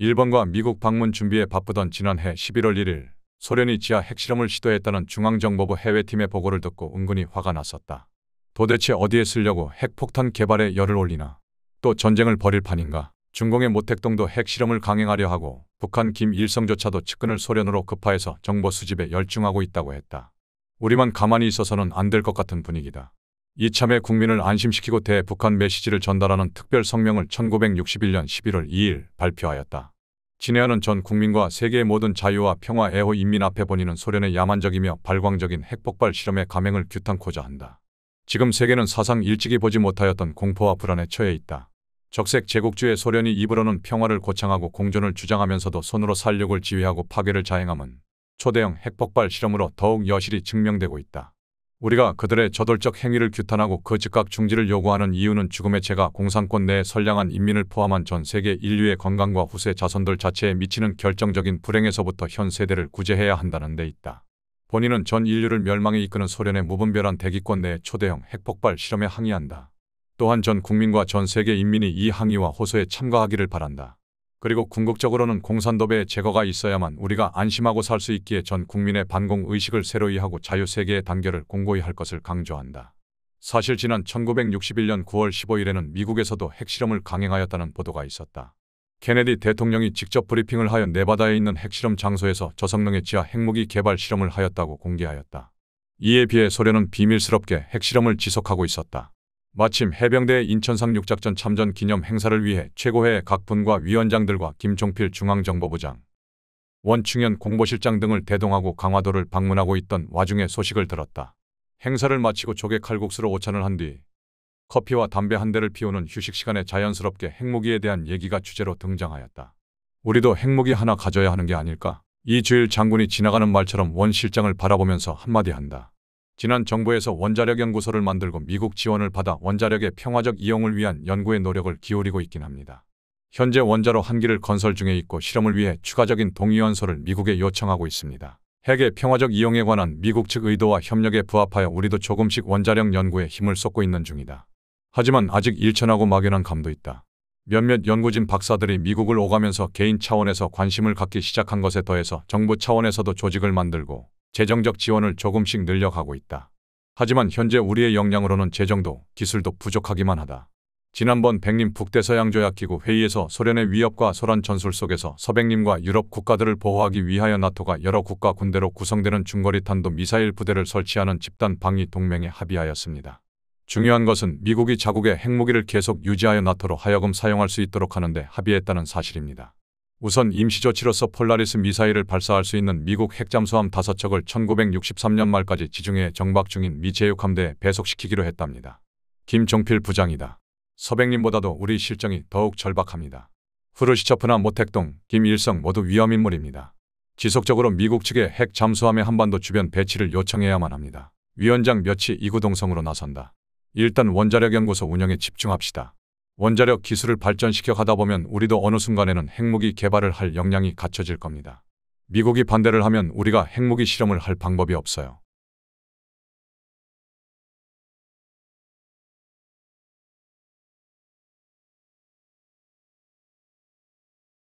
일본과 미국 방문 준비에 바쁘던 지난해 11월 1일 소련이 지하 핵실험을 시도했다는 중앙정보부 해외팀의 보고를 듣고 은근히 화가 났었다. 도대체 어디에 쓰려고 핵폭탄 개발에 열을 올리나 또 전쟁을 벌일 판인가 중공의 모택동도 핵실험을 강행하려 하고 북한 김일성조차도 측근을 소련으로 급파해서 정보 수집에 열중하고 있다고 했다. 우리만 가만히 있어서는 안 될 것 같은 분위기다. 이참에 국민을 안심시키고 대북한 메시지를 전달하는 특별 성명을 1961년 11월 2일 발표하였다. 진해안는전 국민과 세계의 모든 자유와 평화 애호 인민 앞에 보이는 소련의 야만적이며 발광적인 핵폭발 실험의 감행을 규탄코자 한다. 지금 세계는 사상 일찍이 보지 못하였던 공포와 불안에 처해 있다. 적색 제국주의 소련이 입으로는 평화를 고창하고 공존을 주장하면서도 손으로 살육을 지휘하고 파괴를 자행함은 초대형 핵폭발 실험으로 더욱 여실히 증명되고 있다. 우리가 그들의 저돌적 행위를 규탄하고 그 즉각 중지를 요구하는 이유는 죽음의 죄가 공산권 내에 선량한 인민을 포함한 전 세계 인류의 건강과 후세 자손들 자체에 미치는 결정적인 불행에서부터 현 세대를 구제해야 한다는 데 있다. 본인은 전 인류를 멸망에 이끄는 소련의 무분별한 대기권 내 초대형 핵폭발 실험에 항의한다. 또한 전 국민과 전 세계 인민이 이 항의와 호소에 참가하기를 바란다. 그리고 궁극적으로는 공산도배 의 제거가 있어야만 우리가 안심하고 살 수 있기에 전 국민의 반공의식을 새로이 하고 자유세계의 단결을 공고히 할 것을 강조한다. 사실 지난 1961년 9월 15일에는 미국에서도 핵실험을 강행하였다는 보도가 있었다. 케네디 대통령이 직접 브리핑을 하여 네바다에 있는 핵실험 장소에서 저성능의 지하 핵무기 개발 실험을 하였다고 공개하였다. 이에 비해 소련은 비밀스럽게 핵실험을 지속하고 있었다. 마침 해병대 인천상륙작전 참전 기념 행사를 위해 최고회 각 분과 위원장들과 김종필 중앙정보부장, 원충현 공보실장 등을 대동하고 강화도를 방문하고 있던 와중에 소식을 들었다. 행사를 마치고 조개 칼국수로 오찬을 한 뒤 커피와 담배 한 대를 피우는 휴식 시간에 자연스럽게 핵무기에 대한 얘기가 주제로 등장하였다. 우리도 핵무기 하나 가져야 하는 게 아닐까? 이주일 장군이 지나가는 말처럼 원 실장을 바라보면서 한마디 한다. 지난 정부에서 원자력 연구소를 만들고 미국 지원을 받아 원자력의 평화적 이용을 위한 연구의 노력을 기울이고 있긴 합니다. 현재 원자로 한기를 건설 중에 있고 실험을 위해 추가적인 동의원서를 미국에 요청하고 있습니다. 핵의 평화적 이용에 관한 미국 측 의도와 협력에 부합하여 우리도 조금씩 원자력 연구에 힘을 쏟고 있는 중이다. 하지만 아직 일천하고 막연한 감도 있다. 몇몇 연구진 박사들이 미국을 오가면서 개인 차원에서 관심을 갖기 시작한 것에 더해서 정부 차원에서도 조직을 만들고 재정적 지원을 조금씩 늘려가고 있다. 하지만 현재 우리의 역량으로는 재정도 기술도 부족하기만 하다. 지난번 백림 북대서양조약기구 회의에서 소련의 위협과 소란 전술 속에서 서백림과 유럽 국가들을 보호하기 위하여 나토가 여러 국가 군대로 구성되는 중거리 탄도 미사일 부대를 설치하는 집단 방위 동맹에 합의하였습니다. 중요한 것은 미국이 자국의 핵무기를 계속 유지하여 나토로 하여금 사용할 수 있도록 하는데 합의했다는 사실입니다. 우선 임시조치로서 폴라리스 미사일을 발사할 수 있는 미국 핵잠수함 5척을 1963년 말까지 지중해 정박 중인 미 제육함대에 배속시키기로 했답니다. 김종필 부장이다. 서백님보다도 우리 실정이 더욱 절박합니다. 후르시처프나 모택동, 김일성 모두 위험인물입니다. 지속적으로 미국 측의핵 잠수함의 한반도 주변 배치를 요청해야만 합니다. 위원장 몇이 이구동성으로 나선다. 일단 원자력연구소 운영에 집중합시다. 원자력 기술을 발전시켜 가다 보면 우리도 어느 순간에는 핵무기 개발을 할 역량이 갖춰질 겁니다. 미국이 반대를 하면 우리가 핵무기 실험을 할 방법이 없어요.